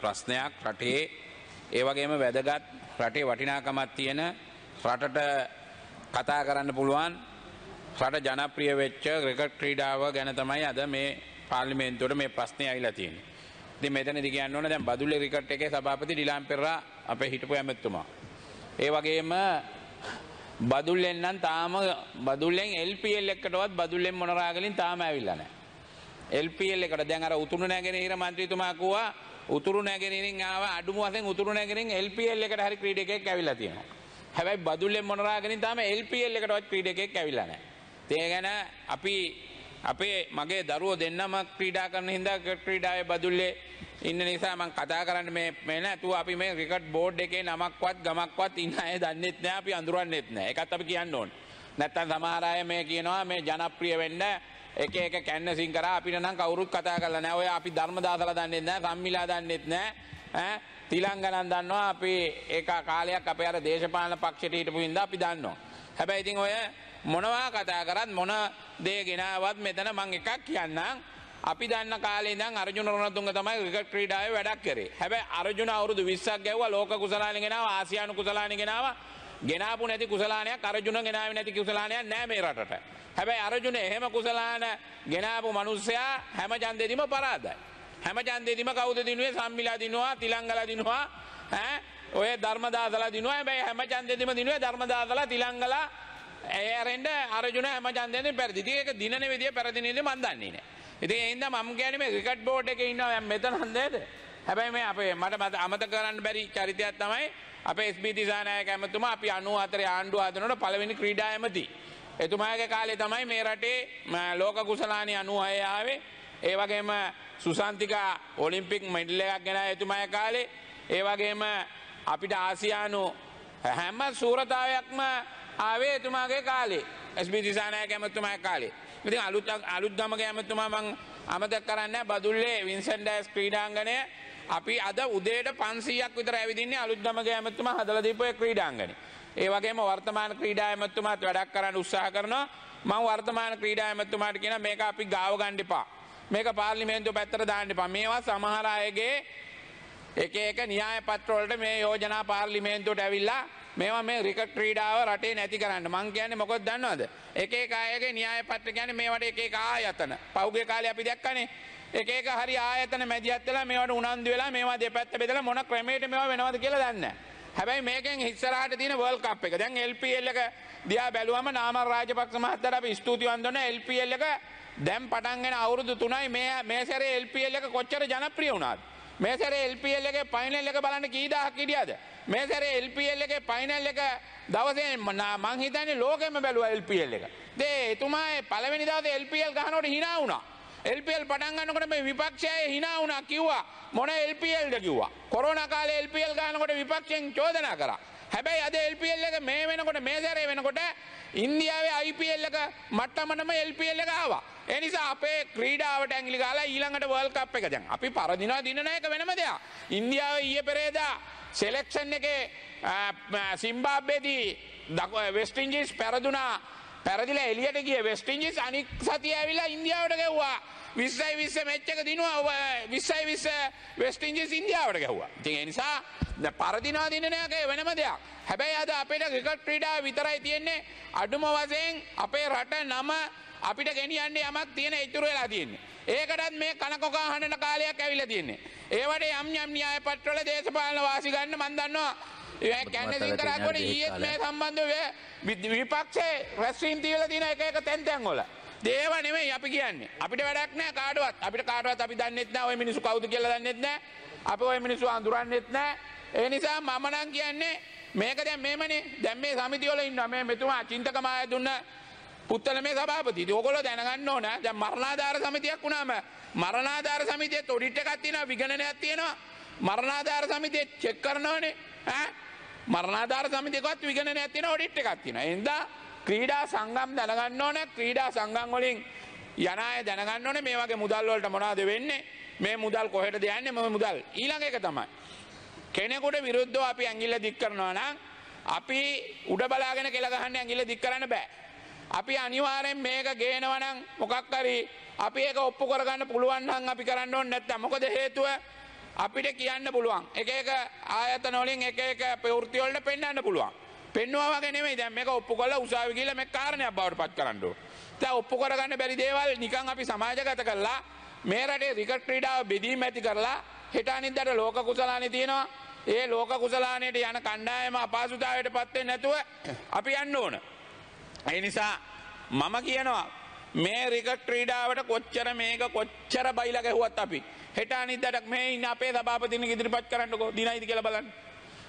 ප්‍රශ්නයක් රටේ ඒ වගේම වැදගත් රටේ වටිනාකමක් තියෙන රටට කතා කරන්න පුළුවන් රට ජනප්‍රිය වෙච්ච ක්‍රිකට් ක්‍රීඩාව ගැන තමයි අද මේ පාර්ලිමේන්තුවට මේ ප්‍රශ්නේ ඇවිල්ලා තියෙන්නේ. ඉතින් මෙතනදි කියන්න ඕන දැන් බදුල්ලේ ක්‍රිකට් එකේ සභාපති ඩිලාන් පෙරේරා අපේ හිටපු ඇමතුමා. ඒ වගේම බදුල්ලෙන් නම් තාම බදුල්ලෙන් LPL එකටවත් බදුල්ලෙන් මොනරාගලින් තාම ඇවිල්ලා නැහැ. LPL එකට දැන් අර උතුණු නැගෙන හිර මන්ත්‍රීතුමා කිව්වා උතුරු නැගෙනින් ආව අඩුම වශයෙන් උතුරු නැගෙනින් LPL එකට හරි ක්‍රීඩකයෙක් ඇවිල්ලා තියෙනවා. හැබැයි බදුල්ලෙන් මොනරාගෙනින් තාම LPL එකටවත් ක්‍රීඩකයෙක් ඇවිල්ලා නැහැ. ඒ ගැන අපි අපේ මගේ දරුවෝ දෙන්නම ක්‍රීඩා කරන හින්දා ක්‍රීඩාවේ බදුල්ලේ ඉන්න නිසා මම කතා කරන්න මේ මේ නැතුව අපි මේ ක්‍රිකට් බෝඩ් එකේ නමක්වත් ගමක්වත් ඉන්න අය දන්නෙත් නැහැ අපි අඳුරන්නෙත් නැහැ. ඒකත් අපි කියන්න ඕනේ. නැත්තම් සමහර අය මේ කියනවා මේ ජනප්‍රිය වෙන්න එක එක කැන්නසින් කර අපිට නම් කවුරුත් කතා කරලා නෑ ඔය අපි ධර්ම දාසලා දන්නෙත් නෑ සම්මිලා දන්නෙත් නෑ ඈ තිලංගනන් දන්නවා අපි ඒක කාලයක් අපේ අර දේශපාලන පක්ෂයට හිටපු ඉඳලා අපි දන්නවා හැබැයි ඉතින් ඔය මොනවා කතා කරත් මොන දේ ගෙනාවත් මෙතන මම එකක් කියන්නම් අපි දන්න කාලේ ඉඳන් අර්ජුන රණතුංග තමයි ක්‍රිකට් ක්‍රීඩාවේ වැඩක් කරේ. හැබැයි අර්ජුන අවුරුදු 20ක් ගැව්වා ලෝක කුසලානේ ගෙනාවා ආසියානු කුසලානේ ගෙනාවා ගෙනාපු නැති කුසලානයක් අරජුන ගෙනාව නැති කුසලානයක් නෑ මේ රටට. හැබැයි අරජුන එහෙම කුසලාන ගෙනාපු මනුස්සයා හැම ජන්දෙදිම පරාදයි. හැම ජන්දෙදිම කවුද දිනුවේ සම්මිලා දිනවා තිලංගල දිනවා ඔය ධර්මදාසලා දිනවා හැබැයි හැම ජන්දෙදිම දිනුවේ ධර්මදාසලා තිලංගලා ඇරෙන්ට අරජුන හැම ජන්දයෙන් පැරදි. ඉතින් ඒක දිනන විදිය පැරදි නේද මන් දන්නේ නෑ. ඉතින් ඒ හින්දා මම කියන්නේ මේ ක්‍රිකට් බෝඩ් එකේ ඉන්නවා මෙතනන් නේද? හැබැයි මේ අපේ මට අමත කරන්න බැරි චරිතයක් තමයි අප ස්බි තිසානය කැමතුමා අපි අනුව අතර ආණ්ඩු අදනට පළවෙනි ක්‍රීඩා ඇමති. එතුමාගේ කාලේ තමයි මේ රටේ ලෝක කුසලානය අනුහයාවේ ඒවගේම සුසන්තිකා ඔලිම්පික් මඩල්ල එකක් ගෙන එතුමය කාලේ ඒවගේම අපිට ආසියානු හැම සූරතාවයක්ම ආවේ එතුමාගේ කාලේ ඇස්බි තිසානය කැමතුමය කාලේ ඉති අලුත් අලුත් ගමක ඇමතුමා මං අමතක් කරන්න බදුල්ලේ වින්සන්ඩයිස් ක්‍රීඩාංගනය අපි අද උදේට පන්සීයක් විතර ඇවිදින්නේ අලුත්ගම ගෑමතුම හදලා දීපු ඒ ක්‍රීඩාංගනේ. ඒ වගේම වර්තමාන ක්‍රීඩා ඇමතුමාත් වැඩක් කරන්න උත්සාහ කරනවා. මම වර්තමාන ක්‍රීඩා ඇමතුමාට කියන මේක අපි ගාව ගන්න එපා. මේක පාර්ලිමේන්තුව පැත්තට දාන්න එපා. මේවා සමහර අයගේ එක එක න්‍යාය පත්‍ර වලට මේ යෝජනා පාර්ලිමේන්තුවට ඇවිල්ලා මේවා මේ රිකට් ක්‍රීඩාව රටේ නැති කරන්න මං කියන්නේ මොකද දන්නවද එක එක අයගේ න්‍යාය පත්‍ර කියන්නේ මේවට එක එක ආයතන පහුගිය කාලේ අපි දැක්කනේ එක එක හරි ආයතන මැදිහත් වෙලා මේවට උනන්දු වෙලා මේවා දෙපැත්ත බෙදලා මොන ක්‍රමයකට මේවා වෙනවද කියලා දන්නේ නැහැ. හැබැයි මේකෙන් ඉස්සරහට තියෙන වර්ල්ඩ් කප් එක. දැන් LPL එක දිහා බැලුවම නාමල් රාජපක්ෂ මහත්තයාට අපි ස්තුතිවන්ත වෙනවා LPL එක දැන් පටන්ගෙන අවුරුදු 3යි මේ මේ සැරේ LPL එක කොච්චර ජනප්‍රිය වුණාද? මේ සැරේ LPL එකේ ෆයිනල් එක බලන්න කී දහයක් හිටියද? මේ සැරේ LPL එකේ ෆයිනල් එක දවසේ මං හිතන්නේ ලෝකෙම බැලුවා LPL එක. ඒ එතුමා පළවෙනි දවසේ LPL ගහනකොට hina වුණා. එල්පල් පටන්ගන්නකට මේ විපක්ෂය හිනා වුණා කිව්වා මොන එල්පල්ද කිව්වා කොරන කාල එල්පල් ගානකොට විපක්ෂයෙන් චෝදනා කර හැබැයි අද එල්පල් එක මේ වෙනකොට මේ සැරේ වෙනකොට ඉන්දියාවේ අයිපල් එක මට්ටමටම එල්පල් එක ආවා එනිසා අපේ ක්‍රීඩාවට ඇංගලි කාලා ඊළඟට වර්ල්ඩ් කප් එක දැන් අපි පරදිනවා දිනන එක වෙනම දෙයක් ඉන්දියාවේ ඊයේ පෙරේදා සෙලෙක්ෂන් එකේ සිම්බාබ්වේදී වෙස්ටින්ජිස් පැරදුනා පැරදිලා එලියට ගිය වෙස්ට් ඉන්ඩීස් අනික් සතිය ඇවිල්ලා ඉන්දියාවට ගැව්වා 20යි 20 මැච් එක දිනුවා 20යි 20 වෙස්ට් ඉන්ඩීස් ඉන්දියාවට ගැව්වා. ඉතින් ඒ නිසා දැන් පරදිනවා දින නෑක වෙනම දෙයක්. හැබැයි අද අපේ ක්‍රිකට් ක්‍රීඩාව විතරයි තියෙන්නේ අඩුම වශයෙන් අපේ රට නම අපිට ගෙනියන්නේ යමක් තියෙන ඉතුරු වෙලා තියෙන්නේ. ඒකටත් මේ කනකොකා හඬන කාලයක් ඇවිල්ලා තියෙන්නේ. ඒවට යම් යම් න්‍යාය පත්‍රවල දේශපාලන වාසි ගන්න මන් දන්නවා කැන්න සිතරක්කොට ඒත් මේ සම්බන්ධ විපක්ෂේ රැස්වීම් තීවල තින එක එක තැන්තැන් හොල දේව නෙමේ අපි කියන්නේ අපිට වැඩක් නෑ කාඩුවත් අපිට කාඩුවත් අපි දන්නෙත් නෑ ඔය මිනිස්සු කවුද කියලා දන්නෙත් නෑ අපි ඔය මිනිස්සු අඳුරන්නෙත් නෑ ඒ නිසා මම නම් කියන්නේ මේක දැන් මේමනේ දැන් මේ සමිතිවල ඉන්නවා මේ මෙතුමා චින්තක මාය දුන්න පුත්තල මේ සභාපති ඕකොල්ලෝ දැනගන්න ඕන දැන් මරණාධාර සමිතියක් වුණාම මරණාධාර සමිතියේ ඔඩිට් එකක් තියෙනවා විගණනයක් තියෙනවා මරණාධාර සමිතියේ චෙක් කරනවනේ ඈ මරණාධාර සමිතිකත් විගෙන නැතින ඔඩිට් එකක් තියෙනවා. එඳා ක්‍රීඩා සංගම් දැනගන්න ඕන ක්‍රීඩා සංගම් වලින් යන අය දැනගන්න ඕනේ මේ වගේ මුදල් වලට මොනවද වෙන්නේ? මේ මුදල් කොහෙටද යන්නේ? මම මුදල්. ඊළඟ එක තමයි කෙනෙකුට විරුද්ධව අපි ඇඟිල්ල දික් කරනවා නම් අපි උඩ බලාගෙන කෙල ගහන්න ඇඟිල්ල දික් කරන්න බෑ. අපි අනිවාර්යෙන් මේක ගේනවා නම් මොකක් හරි අපි ඒක ඔප්පු කරගන්න පුළුවන් නම් අපි කරන්න ඕනේ නැත්තම් මොකද හේතුව? අපිට කියන්න පුළුවන් එක එක ආයතන වලින් එක එක ප්‍රවෘත්ති වලට පෙන්වන්න පුළුවන් පෙන්වුවා වගේ නෙමෙයි දැන් මේක ඔප්පු කරලා උසාවි කියලා මේ කාරණයක් බවට පත් කරන්න ඕන දැන් ඔප්පු කරගන්න බැරි දේවල් නිකන් අපි සමාජගත කරලා මේ රටේ ක්‍රිකට් ක්‍රීඩාව බෙදීම ඇති කරලා හෙට අනිද්දාට ලෝක කුසලානේ තියෙනවා ඒ ලෝක කුසලානයට යන කණ්ඩායම අපහසුතාවයට පත්වෙන්නේ නැතුව අපි යන්න ඕන. ඒ නිසා මම කියනවා මේ රිකට් ක්‍රීඩාවට කොච්චර මේක කොච්චර බයිලා ගැහුවත් අපි හෙට අනිද්දාට මේ ඉන්න අපේ සභාපතිනික ඉදිරිපත් කරන්නකෝ දිනයිද කියලා බලන්න.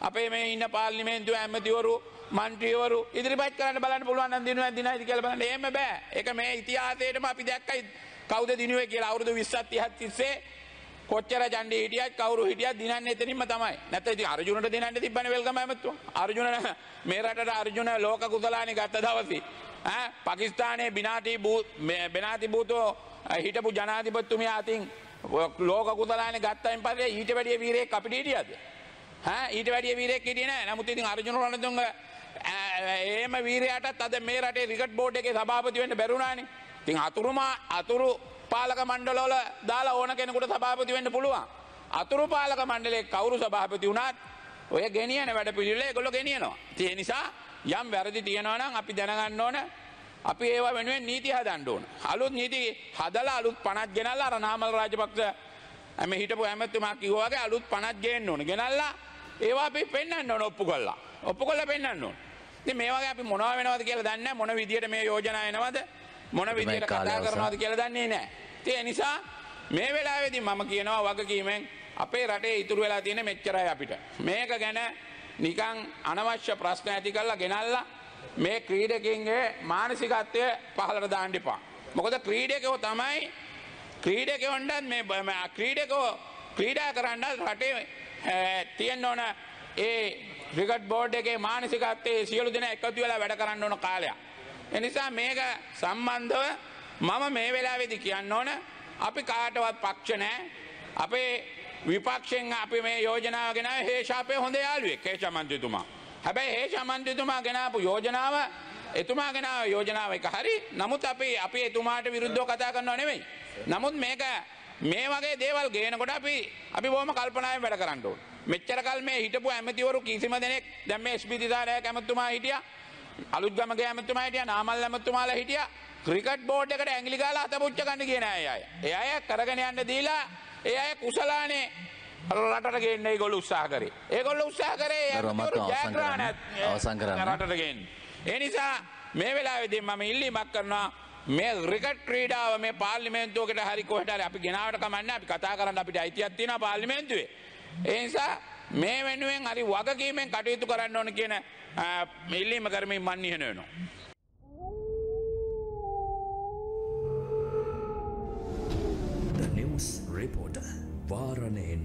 අපේ මේ ඉන්න පාර්ලිමේන්තුව ඇමතිවරු මන්ත්‍රීවරු ඉදිරිපත් කරන්න බලන්න පුළුවන් නම් දිනුවා දිනයිද කියලා බලන්න. එහෙම බෑ. ඒක මේ ඉතිහාසයේම අපි දැක්කයි කවුද දිනුවේ කියලා අවුරුදු 20ක් 30ක් තිස්සේ කොච්චර ජණ්ඩේ හිටියත් කවුරු හිටියත් දිනන්නේ එතනින්ම තමයි. නැත්නම් ඉතින් අර්ජුනට දිනන්න තිබ්බනේ වෙල්කම ඇමතුම. අර්ජුන මේ රටට අර්ජුන ලෝක කුසලානේ ගත්ත දවසේ පකිස්ානයේ බිනාති භූතෝ හිටපු ජනාතිපත්තුමයා අතින් ලෝක කුතලාන ගත්තයින් පසේ ඊට වැඩිය වීරේ අපිටීටියද. ඊට වැඩිය වීරේ ටියන නමුත් ඉතින් අරජුණු රණතුන්ග ඒම වීරයටත් අද මේ රටේ රිකට් බෝඩ් එකේ සභාපතිවෙන්ට බැරුණානි තින් අතුරුමා අතුරු පාලක මණ්ඩලෝල දාලා ඕන කෙනෙකුට සභාපති වෙන්න පුළුවන්. අතුරු පාලක මණ්ඩලේ කවුරු සභාපති වුණත් ඔය ගෙනියන වැඩ පිළිල්ල ගොල ගෙනියනවා. තිය නිසා යම් වැරදි තියෙනවා නම් අපි දැනගන්න ඕන අපි ඒව වෙනුවෙන් නීති හදන්න ඕන. අලුත් නීති හදලා අලුත් 50ක් ගෙනල්ලා අර නාමල් රාජපක්ෂ හැම හිටපු හැමතුමා කිව්වා වගේ අලුත් 50ක් ගේන්න ඕන. ගෙනල්ලා ඒවා අපි පෙන්වන්න ඕන ඔප්පු කරලා. ඔප්පු කරලා පෙන්වන්න ඕන. ඉතින් මේ වගේ අපි මොනවා වෙනවද කියලා දන්නේ නැහැ. මොන විදියට මේ යෝජනා එනවද? මොන විදියට කතා කරනවද කියලා දන්නේ නැහැ. ඉතින් ඒ නිසා මේ වෙලාවේදී මම කියනවා වගකීමෙන් අපේ රටේ ඉතුරු වෙලා තියෙන මෙච්චරයි අපිට. මේක ගැන නිකන් අනවශ්‍ය ප්‍රශ්න ඇති කරලා ගෙනල්ලා මේ ක්‍රීඩකින්ගේ මානසිකත්වය පහළට දාන්න එපා. මොකද ක්‍රීඩකයෝ තමයි ක්‍රීඩකයොන්ටත් මේ ක්‍රීඩකෝ ක්‍රීඩා කරන්නත් රටේ තියෙන්න ඕන ඒ ක්‍රිකට් බෝඩ් එකේ මානසිකත්වයේ සියලු දෙනා එකතු වෙලා වැඩ කරන්න ඕන කාලයක්. ඒ නිසා මේක සම්බන්ධව මම මේ වෙලාවේදී කියන්න ඕන අපි කාටවත් පක්ෂ නැහැ. අපේ විපක්ෂෙන් අපි මේ යෝජනාව ගෙන හේෂාපය හොඳ යාලුවෙක් හේෂමන්ත්‍රතුමා. හැබැයි හේෂමන්ත්‍රතුමා ගෙනාපු යෝජනාව එතුමා ගෙනාව යෝජනාව එක හරි නමුත් අපි අපි එතුමාට විරුද්ධව කතා කරනවා නෙමෙයි. නමුත් මේක මේ වගේ දේවල් ගේනකොට අපි අපි බොහොම කල්පනාවෙන් වැඩ කරන්න ඕනේ. මෙච්චර කල් මේ හිටපු ඇමතිවරු කිසිම දෙනෙක් දැන් මේ එස්.පී. දිසානායක ඇමතුමා හිටියා. අලුත්ගමගේ ඇමතුමා හිටියා. නාමල් ඇමතුමාලා හිටියා. ක්‍රිකට් බෝඩ් එකට ඇඟිලි ගාලා අත පුච්ච ගන්න කියන අය අය. ඒ අය කරගෙන යන්න දීලා ඒ අය කුසලානේ රටට ගේන්න ඒගොල්ලෝ උත්සාහ කරේ. ඒගොල්ලෝ උත්සාහ කරේ ඇමතිවරු ජයග්‍රහණ අවසන් කරන්න රටට ගේන්න. ඒ නිසා මේ වෙලාවේදී මම ඉල්ලීමක් කරනවා මේ ක්‍රිකට් ක්‍රීඩාව මේ පාර්ලිමේන්තුවකට හරි කොහෙට හරි අපි ගෙනාවට කමන්නේ අපි කතා කරන්න අපිට අයිතියක් තියෙනවා පාර්ලිමේන්තුවේ. ඒ නිසා මේ වෙනුවෙන් හරි වගකීමෙන් කටයුතු කරන්න ඕන කියන ඉල්ලීම කරමින් මන් නිහන වෙනවා.